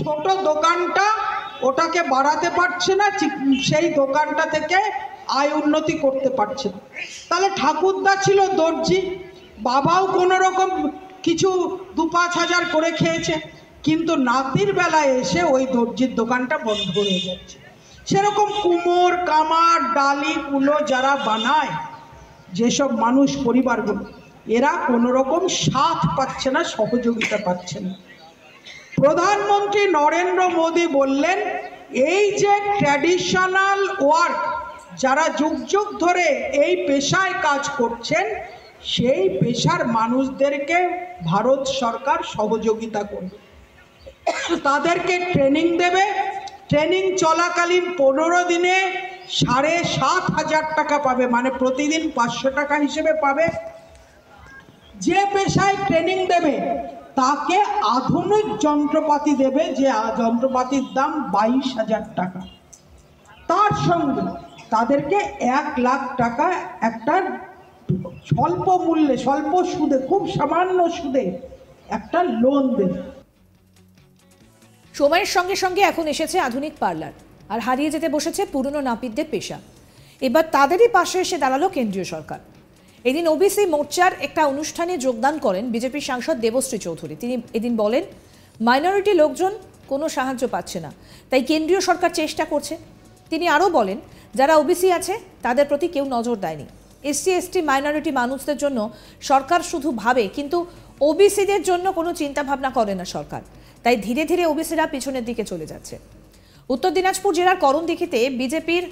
ছোট দোকানটা ওটাকে বাড়াতে পারছে না সেই দোকানটা থেকে আয় উন্নতি করতে পারছে না তাহলে ঠাকুরদা ছিল দর্জি বাবাও কোনো রকম কিছু দু পাঁচ হাজার করে খেয়েছে কিন্তু নাতির বেলায় এসে ওই দর্জির দোকানটা বন্ধ হয়ে যাচ্ছে সেরকম কুমোর কামার ডালি কুলো যারা বানায় যেসব মানুষ পরিবারগুলো এরা কোনো রকম সাথ পাচ্ছে না সহযোগিতা পাচ্ছে না প্রধানমন্ত্রী নরেন্দ্র মোদী বললেন এই যে ট্র্যাডিশনাল ওয়ার্ক যারা যুগ যুগ ধরে এই পেশায় কাজ করছেন সেই পেশার মানুষদেরকে ভারত সরকার সহযোগিতা করবে তাদেরকে ট্রেনিং দেবে ট্রেনিং চলাকালীন পনেরো দিনে সাড়ে সাত হাজার টাকা পাবে মানে প্রতিদিন পাঁচশো টাকা হিসেবে পাবে যে পেশায় ট্রেনিং দেবে তাকে আধুনিক যন্ত্রপাতি দেবে যে যন্ত্রপাতির দাম বাইশ হাজার টাকা তার সঙ্গে তাদেরকে এক লাখ টাকা একটা স্বল্প মূল্যে স্বল্প সুদে খুব সামান্য সুদে একটা লোন দেবে সময়ের সঙ্গে সঙ্গে এখন এসেছে আধুনিক পার্লার আর হারিয়ে যেতে বসেছে পুরনো নাপিতদের পেশা এবার তাদেরই পাশে এসে দাঁড়ালো কেন্দ্রীয় সরকার এদিন ওবিসি মোর্চার একটা অনুষ্ঠানে যোগদান করেন বিজেপির সাংসদ দেবশ্রী চৌধুরী তিনি এদিন বলেন মাইনরিটি লোকজন কোনো সাহায্য পাচ্ছে না তাই কেন্দ্রীয় সরকার চেষ্টা করছে তিনি আরও বলেন যারা ওবিসি আছে তাদের প্রতি কেউ নজর দেয়নি এসসি এসটি মাইনরিটি মানুষদের জন্য সরকার শুধু ভাবে কিন্তু ওবিসিদের জন্য কোনো চিন্তা ভাবনা করে না সরকার তাই ধীরে ধীরে ওবিসিরা পিছনের দিকে চলে যাচ্ছে উত্তর দিনাজপুর জেলার করণদিঘিতে বিজেপির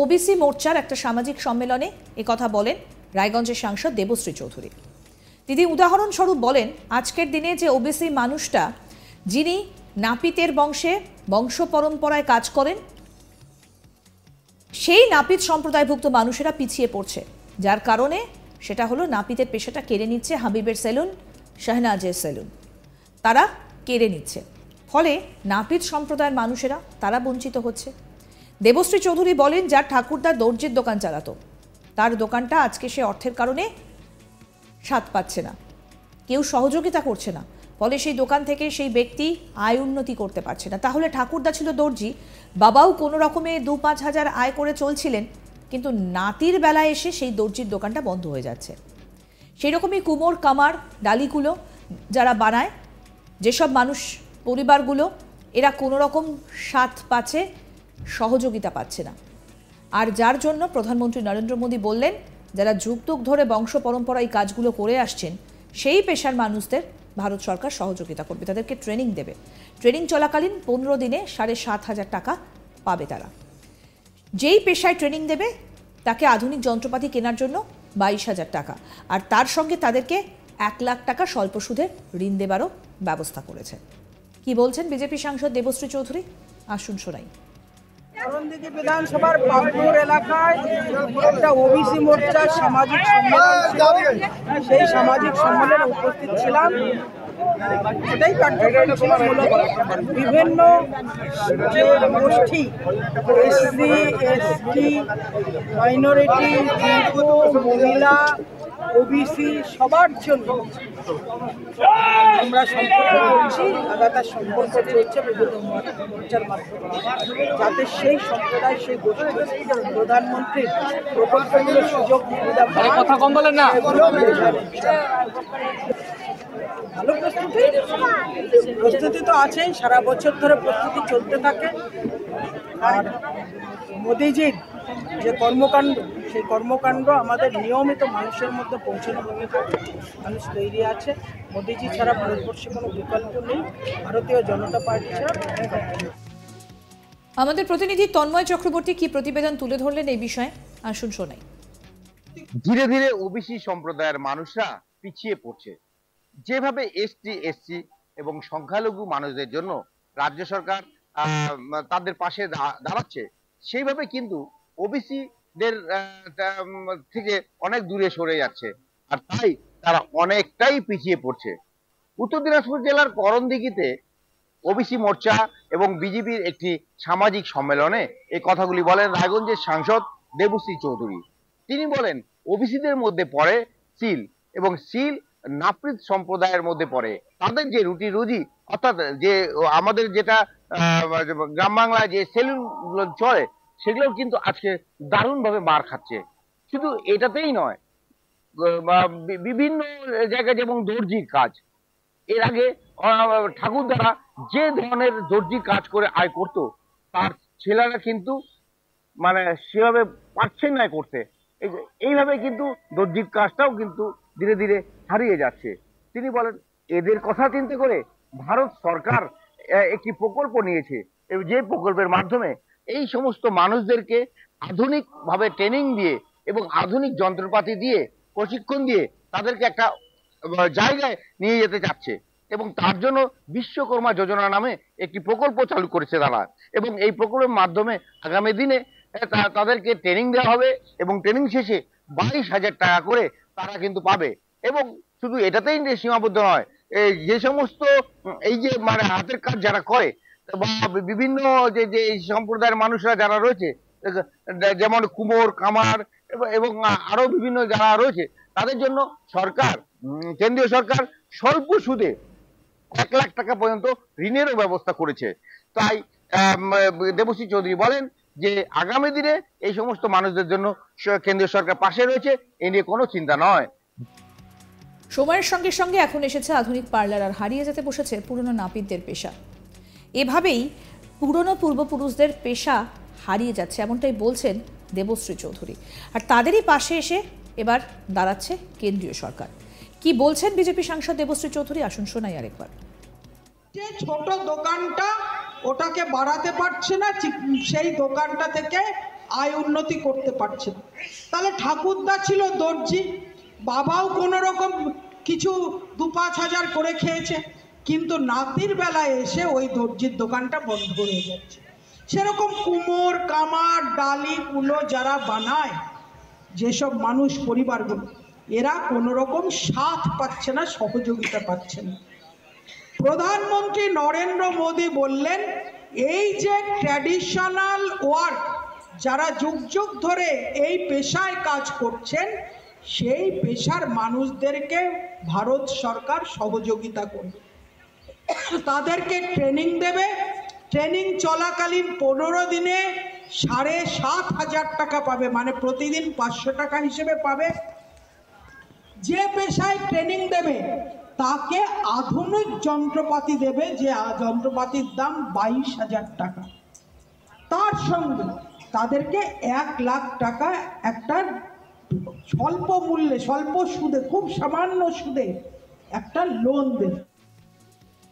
ওবিসি মোর্চার একটা সামাজিক সম্মেলনে কথা বলেন রায়গঞ্জের সাংসদ দেবশ্রী চৌধুরী তিনি উদাহরণস্বরূপ বলেন আজকের দিনে যে ওবিসি মানুষটা যিনি নাপিতের বংশে বংশ পরম্পরায় কাজ করেন সেই নাপিত সম্প্রদায়ভুক্ত মানুষেরা পিছিয়ে পড়ছে যার কারণে সেটা হলো নাপিতের পেশাটা কেড়ে নিচ্ছে হাবিবের সেলুন শাহনাজের সেলুন তারা কেড়ে নিচ্ছে ফলে নাপিত সম্প্রদায়ের মানুষেরা তারা বঞ্চিত হচ্ছে দেবশ্রী চৌধুরী বলেন যার ঠাকুরদা দর্জির দোকান চালাতো তার দোকানটা আজকে সে অর্থের কারণে স্বাদ পাচ্ছে না কেউ সহযোগিতা করছে না ফলে সেই দোকান থেকে সেই ব্যক্তি আয় উন্নতি করতে পারছে না তাহলে ঠাকুরদা ছিল দর্জি বাবাও কোনো রকমে দু পাঁচ হাজার আয় করে চলছিলেন কিন্তু নাতির বেলায় এসে সেই দর্জির দোকানটা বন্ধ হয়ে যাচ্ছে সেই রকমই কুমোর কামার ডালিগুলো যারা বানায় যেসব মানুষ পরিবারগুলো এরা কোনো রকম স্বাদ পাচ্ছে সহযোগিতা পাচ্ছে না আর যার জন্য প্রধানমন্ত্রী নরেন্দ্র মোদী বললেন যারা যুগ যুগ ধরে বংশ পরম্পরায় কাজগুলো করে আসছেন সেই পেশার মানুষদের ভারত সরকার সহযোগিতা করবে তাদেরকে ট্রেনিং দেবে ট্রেনিং চলাকালীন পনেরো দিনে সাড়ে সাত হাজার টাকা পাবে তারা যেই পেশায় ট্রেনিং দেবে তাকে আধুনিক যন্ত্রপাতি কেনার জন্য বাইশ হাজার টাকা আর তার সঙ্গে তাদেরকে এক লাখ টাকা স্বল্প সুদে ঋণ দেবারও ব্যবস্থা করেছে কি বলছেন বিজেপি সাংসদ দেবশ্রী চৌধুরী আসুন শোনাই বিধানসভার পাবনুর এলাকায় একটা ওবিসি মোর্চার সামাজিক সেই সামাজিক সম্মেলনে উপস্থিত ছিলাম সেটাই কার্যক্রম বিভিন্ন যে গোষ্ঠী এসসি এসটি মাইনরিটি মহিলা ওবিসি সবার জন্য আমরা সম্পর্ক করছি লাগাতার সম্পর্ক চলছে বিভিন্ন মোর্চার মাধ্যমে যাতে সেই সম্প্রদায় সেই গোষ্ঠী প্রধানমন্ত্রীর প্রকল্পগুলো সুযোগ সুবিধা কথা কম বলেন না ভালো প্রস্তুতি প্রস্তুতি তো আছেই সারা বছর ধরে প্রস্তুতি চলতে থাকে আর মোদিজির যে কর্মকাণ্ড সেই কর্মকাণ্ড আমাদের নিয়মিত মানুষের মধ্যে পৌঁছানো ভূমিকা মানুষ তৈরি আছে মোদিজি ছাড়া ভারতবর্ষে কোনো বিকল্প নেই ভারতীয় জনতা পার্টি ছাড়া আমাদের প্রতিনিধি তন্ময় চক্রবর্তী কি প্রতিবেদন তুলে ধরলেন এই বিষয়ে আসুন শোনাই ধীরে ধীরে ওবিসি সম্প্রদায়ের মানুষরা পিছিয়ে পড়ছে যেভাবে এসটি এসসি এবং সংখ্যালঘু মানুষদের জন্য রাজ্য সরকার তাদের পাশে দাঁড়াচ্ছে সেইভাবে কিন্তু ওবিসি দের থেকে অনেক দূরে সরে যাচ্ছে আর তাই তারা অনেকটাই পিছিয়ে পড়ছে উত্তর দিনাজপুর জেলার করণদিঘিতে ওবিসি মোর্চা এবং বিজেপির একটি সামাজিক সম্মেলনে এই কথাগুলি বলেন রায়গঞ্জের সাংসদ দেবশ্রী চৌধুরী তিনি বলেন ওবিসিদের মধ্যে পড়ে সিল এবং সিল নাপ্রিত সম্প্রদায়ের মধ্যে পড়ে তাদের যে রুটি রুজি অর্থাৎ যে আমাদের যেটা গ্রাম বাংলায় যে সেলুন চলে সেগুলো কিন্তু আজকে দারুণভাবে মার খাচ্ছে শুধু এটাতেই নয় বিভিন্ন জায়গায় যেমন দর্জির কাজ এর আগে ঠাকুর দ্বারা যে ধরনের দর্জি কাজ করে আয় করত তার ছেলেরা কিন্তু মানে সেভাবে পারছে না করতে এইভাবে কিন্তু দর্জির কাজটাও কিন্তু ধীরে ধীরে হারিয়ে যাচ্ছে তিনি বলেন এদের কথা চিন্তা করে ভারত সরকার একটি প্রকল্প নিয়েছে যে প্রকল্পের মাধ্যমে এই সমস্ত মানুষদেরকে আধুনিকভাবে ট্রেনিং দিয়ে এবং আধুনিক যন্ত্রপাতি দিয়ে প্রশিক্ষণ দিয়ে তাদেরকে একটা জায়গায় নিয়ে যেতে চাচ্ছে এবং তার জন্য বিশ্বকর্মা যোজনা নামে একটি প্রকল্প চালু করেছে তারা এবং এই প্রকল্পের মাধ্যমে আগামী দিনে তাদেরকে ট্রেনিং দেওয়া হবে এবং ট্রেনিং শেষে বাইশ হাজার টাকা করে তারা কিন্তু পাবে এবং শুধু এটাতেই সীমাবদ্ধ নয় যে সমস্ত এই যে মানে হাতের কাজ যারা করে বিভিন্ন যে যে সম্প্রদায়ের মানুষরা যারা রয়েছে যেমন কুমোর কামার এবং আরো বিভিন্ন যারা রয়েছে তাদের জন্য সরকার কেন্দ্রীয় সরকার স্বল্প সুদে এক লাখ টাকা পর্যন্ত ঋণেরও ব্যবস্থা করেছে তাই দেবশ্রী চৌধুরী বলেন যে আগামী দিনে এই সমস্ত মানুষদের জন্য কেন্দ্রীয় সরকার পাশে রয়েছে এ নিয়ে কোনো চিন্তা নয় সময়ের সঙ্গে সঙ্গে এখন এসেছে আধুনিক পার্লার আর হারিয়ে যেতে বসেছে পুরনো নাপিতদের পেশা এভাবেই পুরনো পূর্বপুরুষদের পেশা হারিয়ে যাচ্ছে এমনটাই বলছেন দেবশ্রী চৌধুরী আর তাদেরই পাশে এসে এবার দাঁড়াচ্ছে কেন্দ্রীয় সরকার কি বলছেন বিজেপি সাংসদ দেবশ্রী চৌধুরী আসুন শোনাই আরেকবার যে ছোট দোকানটা ওটাকে বাড়াতে পারছে না সেই দোকানটা থেকে আয় উন্নতি করতে পারছে না তাহলে ঠাকুরদা ছিল দর্জি বাবাও কোনো রকম কিছু দু পাঁচ হাজার করে খেয়েছে কিন্তু নাতির বেলায় এসে ওই দর্জির দোকানটা বন্ধ হয়ে যাচ্ছে সেরকম কুমোর কামার ডালি কুলো যারা বানায় যেসব মানুষ পরিবারগুলো এরা কোনো রকম সাথ পাচ্ছে না সহযোগিতা পাচ্ছে না প্রধানমন্ত্রী নরেন্দ্র মোদী বললেন এই যে ট্র্যাডিশনাল ওয়ার্ক যারা যুগ যুগ ধরে এই পেশায় কাজ করছেন সেই পেশার মানুষদেরকে ভারত সরকার সহযোগিতা করবে তাদেরকে ট্রেনিং দেবে ট্রেনিং চলাকালীন পনেরো দিনে সাড়ে সাত হাজার টাকা পাবে মানে প্রতিদিন পাঁচশো টাকা হিসেবে পাবে যে পেশায় ট্রেনিং দেবে তাকে আধুনিক যন্ত্রপাতি দেবে যে যন্ত্রপাতির দাম বাইশ হাজার টাকা তার সঙ্গে তাদেরকে এক লাখ টাকা একটা স্বল্প মূল্যে স্বল্প সুদে খুব সামান্য সুদে একটা লোন দেবে